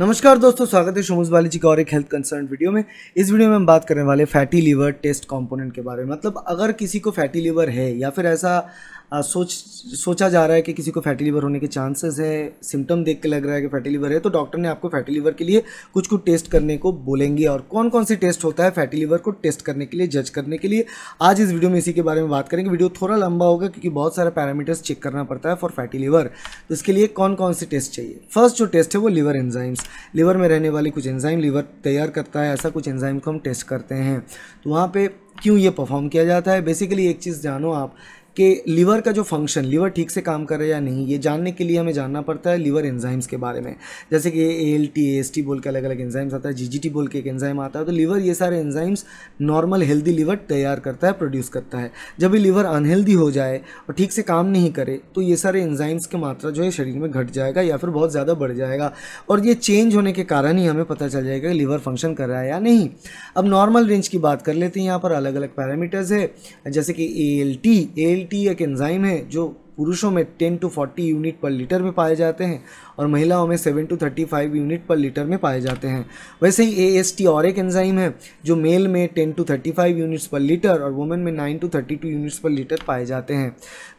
नमस्कार दोस्तों स्वागत है शोमुज बाली जी का और एक हेल्थ कंसर्न वीडियो में इस वीडियो में हम बात करने वाले फैटी लीवर टेस्ट कंपोनेंट के बारे में मतलब अगर किसी को फैटी लीवर है या फिर ऐसा आ, सोच सोचा जा रहा है कि किसी को फैटी लीवर होने के चांसेस है सिम्टम देख के लग रहा है कि फैटी लीवर है तो डॉक्टर ने आपको फैटी लीवर के लिए कुछ कुछ टेस्ट करने को बोलेंगे और कौन कौन सी टेस्ट होता है फैटी लीवर को टेस्ट करने के लिए जज करने के लिए आज इस वीडियो में इसी के बारे में बात करेंगे वीडियो थोड़ा लंबा होगा क्योंकि बहुत सारे पैरामीटर्स चेक करना पड़ता है फॉर फैटी लीवर तो इसके लिए कौन कौन से टेस्ट चाहिए फर्स्ट जो टेस्ट है वो लीवर एंजाइम्स लीवर में रहने वाले कुछ एंजाइम लीवर तैयार करता है ऐसा कुछ एंजाइम को हम टेस्ट करते हैं तो वहाँ पर क्यों ये परफॉर्म किया जाता है बेसिकली एक चीज़ जानो आप कि लीवर का जो फंक्शन लीवर ठीक से काम कर रहा है या नहीं ये जानने के लिए हमें जानना पड़ता है लीवर एंजाइम्स के बारे में जैसे कि A L T S T बोल के अलग अलग एंजाइम्स आता है जी जी टी बोल के एक एंजाइम आता है तो लीवर ये सारे एंजाइम्स नॉर्मल हेल्दी लीवर तैयार करता है प्रोड्यूस करता है जब भी लीवर अनहेल्दी हो जाए और ठीक से काम नहीं करे तो ये सारे एंजाइम्स की मात्रा जो है शरीर में घट जाएगा या फिर बहुत ज़्यादा बढ़ जाएगा और ये चेंज होने के कारण ही हमें पता चल जाएगा कि लीवर फंक्शन कर रहा है या नहीं अब नॉर्मल रेंज की बात कर लेते हैं यहाँ पर अलग अलग पैरामीटर्स है जैसे कि A L T L T एक एंजाइम है जो पुरुषों में 10 टू 40 यूनिट पर लीटर में पाए जाते हैं और महिलाओं में 7 टू 35 यूनिट पर लीटर में पाए जाते हैं वैसे ही ए और एक एंजाइम है जो मेल में 10 टू 35 यूनिट्स पर लीटर और वुमेन में 9 टू 32 यूनिट्स पर लीटर पाए जाते हैं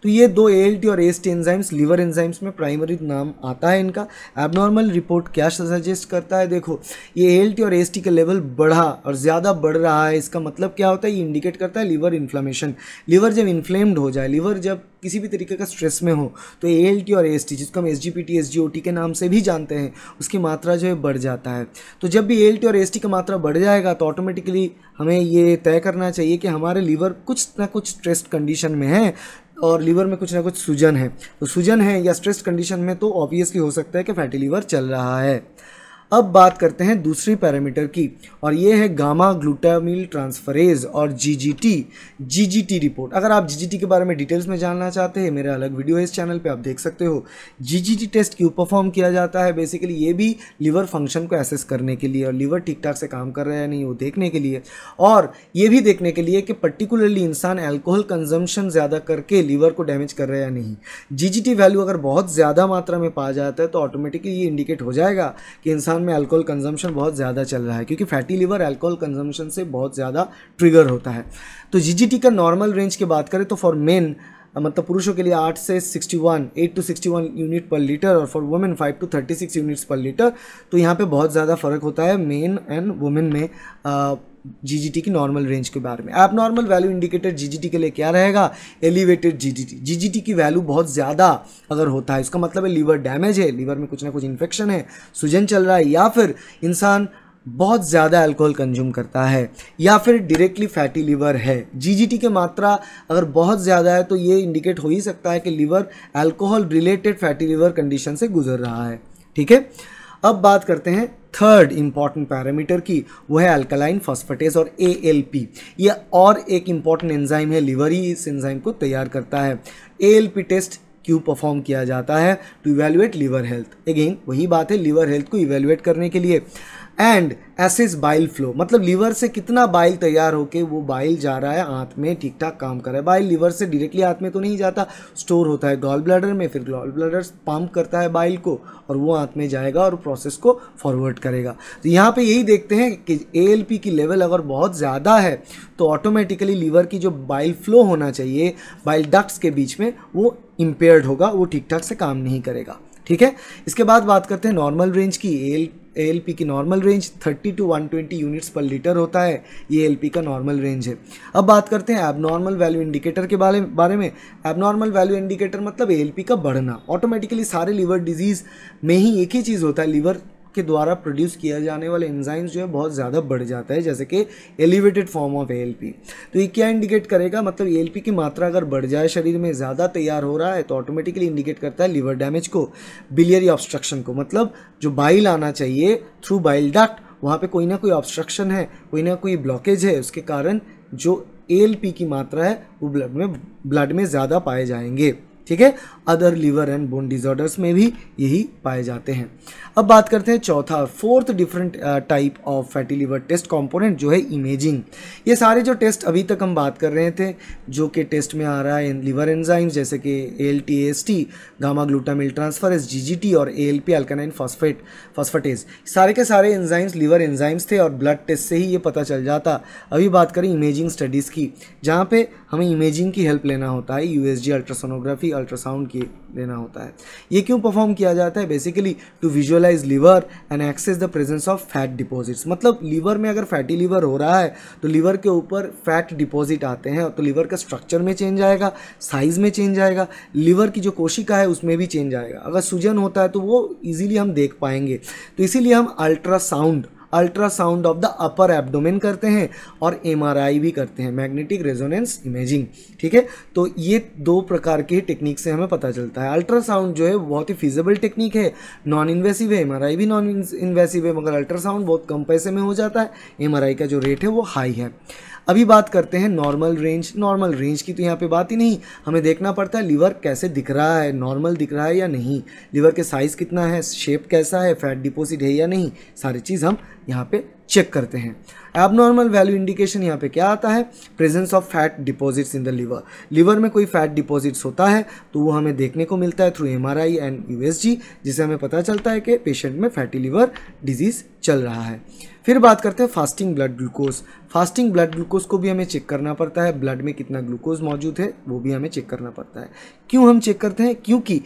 तो ये दो ए और ए एंजाइम्स लीवर एंजाइम्स में प्राइमरी नाम आता है इनका एबनॉर्मल रिपोर्ट क्या सजेस्ट करता है देखो ये ए और ए का लेवल बढ़ा और ज़्यादा बढ़ रहा है इसका मतलब क्या होता है ये इंडिकेट करता है लीवर इन्फ्लामेशन लीवर जब इन्फ्लेम्ड हो जाए लीवर जब किसी भी तरीके का स्ट्रेस में हो तो ए और ए जिसको हम एस जी पी के नाम से भी जानते हैं उसकी मात्रा जो है बढ़ जाता है तो जब भी ए और एस की मात्रा बढ़ जाएगा तो ऑटोमेटिकली हमें ये तय करना चाहिए कि हमारे लीवर कुछ ना कुछ स्ट्रेस कंडीशन में है और लीवर में कुछ ना कुछ सूजन है तो सूजन है या स्ट्रेस कंडीशन में तो ऑब्वियसली हो सकता है कि फैटी लीवर चल रहा है अब बात करते हैं दूसरी पैरामीटर की और ये है गामा ग्लूटामिल ट्रांसफरेज और जीजीटी जीजीटी रिपोर्ट अगर आप जीजीटी के बारे में डिटेल्स में जानना चाहते हैं मेरा अलग वीडियो है इस चैनल पे आप देख सकते हो जीजीटी टेस्ट क्यों परफॉर्म किया जाता है बेसिकली ये भी लीवर फंक्शन को एसेस करने के लिए और लीवर ठीक ठाक से काम कर रहा है या नहीं वो देखने के लिए और ये भी देखने के लिए कि पर्टिकुलरली इंसान एल्कोहल कंजम्पशन ज़्यादा करके लीवर को डैमेज कर रहा है या नहीं जी वैल्यू अगर बहुत ज़्यादा मात्रा में पाया जाता है तो ऑटोमेटिकली ये इंडिकेट हो जाएगा कि इंसान में अल्कोहल कंजम्पशन बहुत ज़्यादा चल रहा है क्योंकि फैटी लीवर अल्कोहल कंजम्पशन से बहुत ज़्यादा ट्रिगर होता है तो जीजीटी का नॉर्मल रेंज की बात करें तो फॉर मेन मतलब पुरुषों के लिए 8 से 61, 8 टू 61 यूनिट पर लीटर और फॉर वुमेन 5 टू 36 यूनिट्स पर लीटर तो यहाँ पे बहुत ज़्यादा फ़र्क होता है मेन एंड वुमेन में आ, जीजीटी की नॉर्मल रेंज के बारे में आप नॉर्मल वैल्यू इंडिकेटर जीजीटी के लिए क्या रहेगा एलिवेटेड जीजीटी जीजीटी की वैल्यू बहुत ज़्यादा अगर होता है इसका मतलब है लीवर डैमेज है लीवर में कुछ ना कुछ इन्फेक्शन है सूजन चल रहा है या फिर इंसान बहुत ज़्यादा अल्कोहल कंज्यूम करता है या फिर डायरेक्टली फैटी लीवर है जीजीटी की मात्रा अगर बहुत ज़्यादा है तो ये इंडिकेट हो ही सकता है कि liver alcohol related fatty liver condition से गुजर रहा है ठीक है अब बात करते हैं थर्ड इंपॉर्टेंट पैरामीटर की वो है अल्कलाइन फॉस्फेटेज और ए एल पी यह और एक इम्पॉर्टेंट एंजाइम है लिवर ही इस एंजाइम को तैयार करता है ए एल पी टेस्ट क्यों परफॉर्म किया जाता है to evaluate liver health again वही बात है लीवर हेल्थ को इवेलुएट करने के लिए एंड एसिस बाइल फ्लो मतलब लीवर से कितना बाइल तैयार होकर वो बाइल जा रहा है आंत में ठीक ठाक काम कर रहा है बाइल लीवर से डायरेक्टली आंत में तो नहीं जाता स्टोर होता है गॉल ब्लैडर में फिर गॉल ब्लैडर पंप करता है बाइल को और वो आंत में जाएगा और प्रोसेस को फॉरवर्ड करेगा तो यहाँ पे यही देखते हैं कि ए की लेवल अगर बहुत ज़्यादा है तो ऑटोमेटिकली लीवर की जो बाइल फ्लो होना चाहिए बाइल डक्ट्स के बीच में वो इम्पेयर्ड होगा वो ठीक ठाक से काम नहीं करेगा ठीक है इसके बाद बात करते हैं नॉर्मल रेंज की एल एएलपी की नॉर्मल रेंज 30 टू 120 यूनिट्स पर लीटर होता है ये एएलपी का नॉर्मल रेंज है अब बात करते हैं एबनॉर्मल वैल्यू इंडिकेटर के बारे बारे में एबनॉर्मल वैल्यू इंडिकेटर मतलब एएलपी का बढ़ना ऑटोमेटिकली सारे लीवर डिजीज़ में ही एक ही चीज़ होता है लीवर के द्वारा प्रोड्यूस किया जाने वाले एंजाइम्स जो है बहुत ज़्यादा बढ़ जाता है जैसे कि एलिवेटेड फॉर्म ऑफ ए तो ये क्या इंडिकेट करेगा मतलब ए की मात्रा अगर बढ़ जाए शरीर में ज़्यादा तैयार हो रहा है तो ऑटोमेटिकली इंडिकेट करता है लीवर डैमेज को बिलियरी ऑब्स्ट्रक्शन को मतलब जो बाइल आना चाहिए थ्रू बाइल डक्ट वहाँ पे कोई ना कोई ऑब्स्ट्रक्शन है कोई ना कोई ब्लॉकेज है उसके कारण जो ए की मात्रा है वो ब्लड में ब्लड में ज़्यादा पाए जाएंगे ठीक है other liver and bone disorders में भी यही पाए जाते हैं अब बात करते हैं चौथा fourth different type of fatty liver test component जो है इमेजिंग ये सारे जो टेस्ट अभी तक हम बात कर रहे थे जो कि टेस्ट में आ रहा है लीवर एंजाइम्स जैसे कि L T S T gamma glutamyl transferase G G T और ए एल पी एल्कानाइन फॉस्फेट फॉस्फेटेज सारे के सारे एंजाइम्स लीवर एंजाइम्स थे और ब्लड टेस्ट से ही ये पता चल जाता अभी बात करें इमेजिंग स्टडीज़ की जहाँ पे हमें इमेजिंग की हेल्प लेना होता है यू अल्ट्रासोनोग्राफी अल्ट्रासाउंड की लेना होता है ये क्यों परफॉर्म किया जाता है basically to visualize liver and assess the presence of fat deposits मतलब लीवर में अगर फैटी लीवर हो रहा है तो लीवर के ऊपर फैट डिपॉजिट आते हैं तो लीवर का स्ट्रक्चर में चेंज आएगा साइज़ में चेंज आएगा लीवर की जो कोशिका है उसमें भी चेंज आएगा अगर सूजन होता है तो वो ईजिली हम देख पाएंगे तो इसीलिए हम ultrasound ultrasound of the upper abdomen करते हैं और एमआरआई भी करते हैं मैग्नेटिक रेजोनेंस इमेजिंग ठीक है तो ये दो प्रकार की टेक्निक से हमें पता चलता है अल्ट्रासाउंड जो है बहुत ही फिजिबल टेक्निक है नॉन इन्वेसिव है एमआरआई भी नॉन इन्वेसिव है मगर अल्ट्रासाउंड बहुत कम पैसे में हो जाता है एमआरआई का जो रेट है वो हाई है अभी बात करते हैं नॉर्मल रेंज नॉर्मल रेंज की तो यहाँ पे बात ही नहीं हमें देखना पड़ता है लीवर कैसे दिख रहा है नॉर्मल दिख रहा है या नहीं लीवर के साइज़ कितना है शेप कैसा है फैट डिपोजिट है या नहीं सारी चीज़ हम यहाँ पे चेक करते हैं एबनॉर्मल वैल्यू इंडिकेशन यहाँ पे क्या आता है presence of fat deposits in the liver liver में कोई फैट डिपॉजिट्स होता है तो वो हमें देखने को मिलता है through M R I and U S G जिसे हमें पता चलता है कि पेशेंट में फैटी लीवर डिजीज़ चल रहा है फिर बात करते हैं fasting blood glucose fasting blood glucose को भी हमें चेक करना पड़ता है ब्लड में कितना ग्लूकोज मौजूद है वो भी हमें चेक करना पड़ता है क्यों हम चेक करते हैं क्योंकि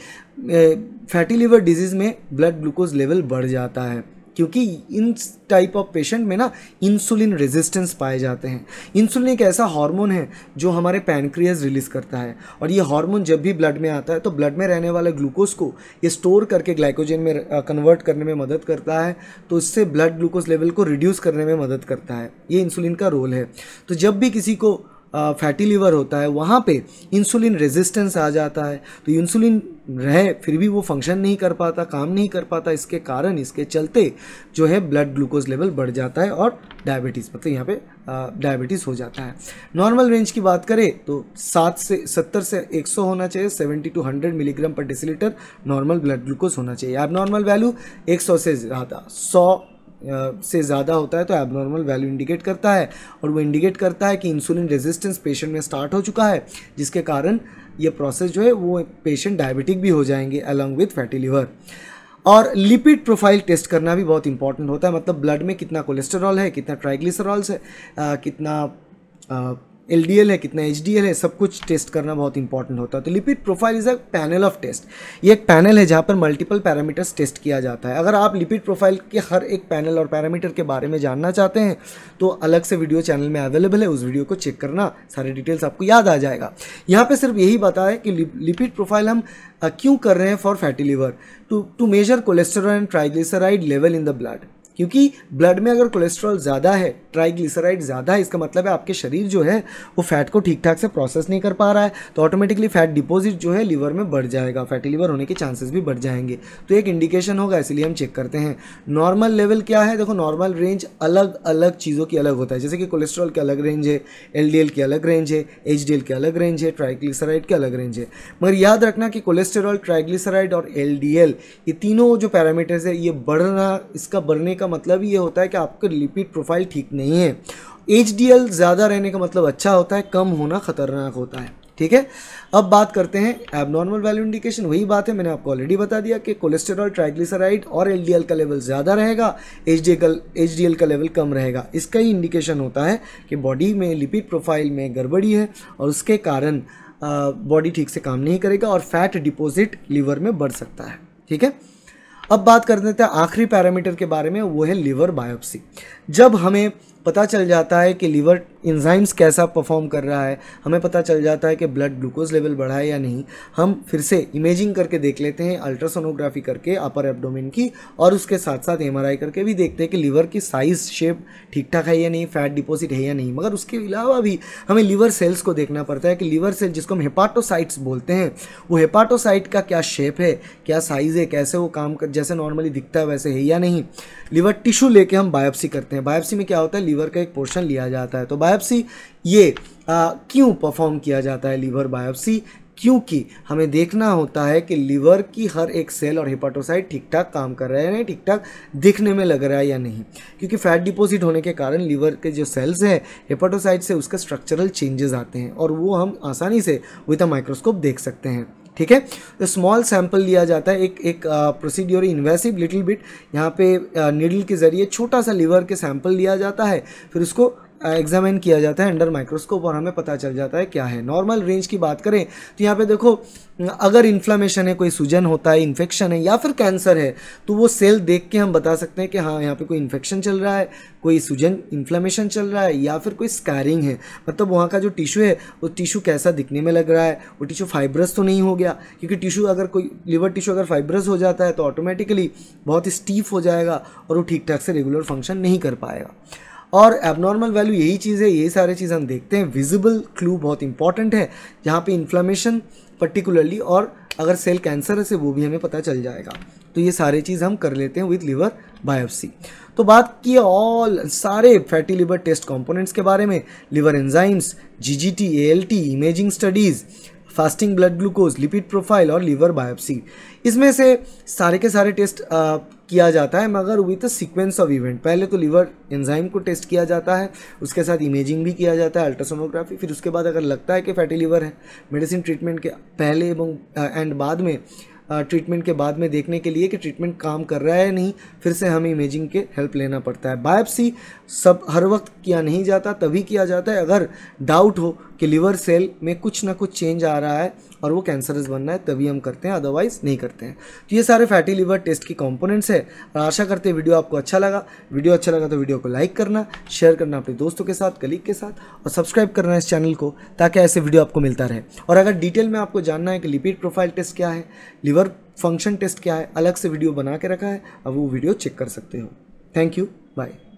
फैटी लीवर डिजीज़ में ब्लड ग्लूकोज लेवल बढ़ जाता है क्योंकि इन टाइप ऑफ पेशेंट में ना इंसुलिन रेजिस्टेंस पाए जाते हैं इंसुलिन एक ऐसा हार्मोन है जो हमारे पैनक्रियाज रिलीज करता है और ये हार्मोन जब भी ब्लड में आता है तो ब्लड में रहने वाले ग्लूकोज को ये स्टोर करके ग्लाइकोजन में कन्वर्ट करने में मदद करता है तो इससे ब्लड ग्लूकोज लेवल को रिड्यूस करने में मदद करता है ये इंसुलिन का रोल है तो जब भी किसी को फैटी लीवर होता है वहाँ पे इंसुलिन रेजिस्टेंस आ जाता है तो इंसुलिन रहे फिर भी वो फंक्शन नहीं कर पाता काम नहीं कर पाता इसके कारण इसके चलते जो है ब्लड ग्लूकोज लेवल बढ़ जाता है और डायबिटीज़ मतलब यहाँ पे डायबिटीज़ हो जाता है नॉर्मल रेंज की बात करें तो सात से सत्तर से एक सौ होना चाहिए seventy to hundred milligram per decilitre normal blood glucose होना चाहिए अब नॉर्मल वैल्यू एक सौ से ज़्यादा सौ से ज़्यादा होता है तो एबनॉर्मल वैल्यू इंडिकेट करता है और वो इंडिकेट करता है कि इंसुलिन रेजिस्टेंस पेशेंट में स्टार्ट हो चुका है जिसके कारण ये प्रोसेस जो है वो पेशेंट डायबिटिक भी हो जाएंगे अलॉन्ग विथ फैटी लिवर और लिपिड प्रोफाइल टेस्ट करना भी बहुत इंपॉर्टेंट होता है मतलब ब्लड में कितना कोलेस्टेरॉल है कितना ट्राइग्लिसरॉल्स है आ, कितना आ, एल है कितना एच है सब कुछ टेस्ट करना बहुत इंपॉर्टेंट होता है तो lipid profile is a panel of test ये एक पैनल है जहाँ पर मल्टीपल पैरामीटर्स टेस्ट किया जाता है अगर आप लिपिड प्रोफाइल के हर एक पैनल और पैरामीटर के बारे में जानना चाहते हैं तो अलग से वीडियो चैनल में अवेलेबल है उस वीडियो को चेक करना सारे डिटेल्स आपको याद आ जाएगा यहाँ पर सिर्फ यही है कि लिपिड प्रोफाइल हम क्यों कर रहे हैं for fatty liver to to measure cholesterol and triglyceride level in the blood क्योंकि ब्लड में अगर कोलेस्ट्रॉल ज़्यादा है ट्राइग्लिसराइड ज़्यादा है इसका मतलब है आपके शरीर जो है वो फैट को ठीक ठाक से प्रोसेस नहीं कर पा रहा है तो ऑटोमेटिकली फैट डिपोजिट जो है लीवर में बढ़ जाएगा फैटी लीवर होने के चांसेस भी बढ़ जाएंगे तो एक इंडिकेशन होगा इसलिए हम चेक करते हैं नॉर्मल लेवल क्या है देखो नॉर्मल रेंज अलग अलग चीज़ों की अलग होता है जैसे कि कोलेस्ट्रॉल की अलग रेंज है एल की अलग रेंज है एच की अलग रेंज है ट्राइग्लिसराइड की अलग रेंज है मगर याद रखना कि कोलेस्ट्रॉल ट्राइग्लिसराइड और एल ये तीनों जो पैरामीटर्स है ये बढ़ना इसका बढ़ने का मतलब ये होता है कि आपका लिपिड प्रोफाइल ठीक नहीं है एच ज़्यादा रहने का मतलब अच्छा होता है कम होना खतरनाक होता है ठीक है अब बात करते हैं एबनॉर्मल वैल्यू इंडिकेशन वही बात है मैंने आपको ऑलरेडी बता दिया कि कोलेस्टेरॉल ट्राइग्लिसराइड और एलडीएल का लेवल ज़्यादा रहेगा एच डी का लेवल कम रहेगा इसका ही इंडिकेशन होता है कि बॉडी में लिपिड प्रोफाइल में गड़बड़ी है और उसके कारण बॉडी ठीक से काम नहीं करेगा और फैट डिपोजिट लीवर में बढ़ सकता है ठीक है अब बात कर लेते हैं आखिरी पैरामीटर के बारे में वो है लिवर बायोप्सी जब हमें पता चल जाता है कि लीवर इंजाइम्स कैसा परफॉर्म कर रहा है हमें पता चल जाता है कि ब्लड ग्लूकोज लेवल बढ़ा है या नहीं हम फिर से इमेजिंग करके देख लेते हैं अल्ट्रासोनोग्राफी करके अपर एब्डोमेन की और उसके साथ साथ एम करके भी देखते हैं कि लीवर की साइज़ शेप ठीक ठाक है या नहीं फैट डिपोजिट है या नहीं मगर उसके अलावा भी हमें लीवर सेल्स को देखना पड़ता है कि लीवर सेल जिसको हम हेपाटोसाइट्स बोलते हैं वो हेपाटोसाइट का क्या शेप है क्या साइज़ है कैसे वो काम कर जैसे नॉर्मली दिखता है वैसे है या नहीं लीवर टिश्यू लेके हम बायोप्सी करते हैं बायोप्सी में क्या होता है लीवर लीवर का एक पोर्शन लिया जाता है तो बायोप्सी ये आ, क्यों परफॉर्म किया जाता है लीवर बायोप्सी क्योंकि हमें देखना होता है कि लीवर की हर एक सेल और हेपाटोसाइट ठीक ठाक काम कर रहा है या ठीक ठाक दिखने में लग रहा है या नहीं क्योंकि फैट डिपॉजिट होने के कारण लीवर के जो सेल्स हैं हिपाटोसाइड से उसके स्ट्रक्चरल चेंजेस आते हैं और वो हम आसानी से विद अ माइक्रोस्कोप देख सकते हैं ठीक है तो स्मॉल सैंपल लिया जाता है एक एक प्रोसीड्योर इन्वेसिव लिटिल बिट यहाँ पे नीडल के ज़रिए छोटा सा लीवर के सैंपल लिया जाता है फिर उसको एग्जामिन किया जाता है अंडर माइक्रोस्कोप और हमें पता चल जाता है क्या है नॉर्मल रेंज की बात करें तो यहाँ पे देखो अगर इन्फ्लामेशन है कोई सूजन होता है इन्फेक्शन है या फिर कैंसर है तो वो सेल देख के हम बता सकते हैं कि हाँ यहाँ पे कोई इन्फेक्शन चल रहा है कोई सूजन इन्फ्लामेशन चल रहा है या फिर कोई स्कैरिंग है मतलब वहाँ का जो टिशू है वो टिशू कैसा दिखने में लग रहा है वो टिश्यू फाइब्रस तो नहीं हो गया क्योंकि टिश्यू अगर कोई लिवर टिश्यू अगर फाइब्रस हो जाता है तो ऑटोमेटिकली बहुत स्टीफ हो जाएगा और वो ठीक ठाक से रेगुलर फंक्शन नहीं कर पाएगा और एबनॉर्मल वैल्यू यही चीज़ है यही सारे चीज़ हम देखते हैं विजिबल क्लू बहुत इंपॉर्टेंट है जहाँ पे इन्फ्लामेशन पर्टिकुलरली और अगर सेल कैंसर है से वो भी हमें पता चल जाएगा तो ये सारे चीज़ हम कर लेते हैं विथ लिवर बायोप्सी तो बात की ऑल सारे फैटी लिवर टेस्ट कॉम्पोनेंट्स के बारे में liver enzymes L T imaging studies fasting blood glucose lipid profile और लीवर बायोप्सी इसमें से सारे के सारे टेस्ट किया जाता है मगर with a sequence of event पहले तो लीवर एंजाइम को टेस्ट किया जाता है उसके साथ इमेजिंग भी किया जाता है अल्ट्रासोनोग्राफी फिर उसके बाद अगर लगता है कि फैटी लीवर है मेडिसिन ट्रीटमेंट के पहले एवं एंड बाद में ट्रीटमेंट के बाद में देखने के लिए कि ट्रीटमेंट काम कर रहा है या नहीं फिर से हमें इमेजिंग के हेल्प लेना पड़ता है बायोप्सी सब हर वक्त किया नहीं जाता तभी किया जाता है अगर डाउट हो कि लिवर सेल में कुछ ना कुछ चेंज आ रहा है और वो कैंसरस बनना है तभी हम करते हैं अदरवाइज नहीं करते हैं तो ये सारे फैटी लिवर टेस्ट की कॉम्पोनेंट्स है और आशा करते हैं वीडियो आपको अच्छा लगा वीडियो अच्छा लगा तो वीडियो को लाइक करना शेयर करना अपने दोस्तों के साथ कलीग के साथ और सब्सक्राइब करना इस चैनल को ताकि ऐसे वीडियो आपको मिलता रहे और अगर डिटेल में आपको जानना है कि लिपिड प्रोफाइल टेस्ट क्या है लिवर फंक्शन टेस्ट क्या है अलग से वीडियो बना के रखा है अब वो वीडियो चेक कर सकते हो थैंक यू बाय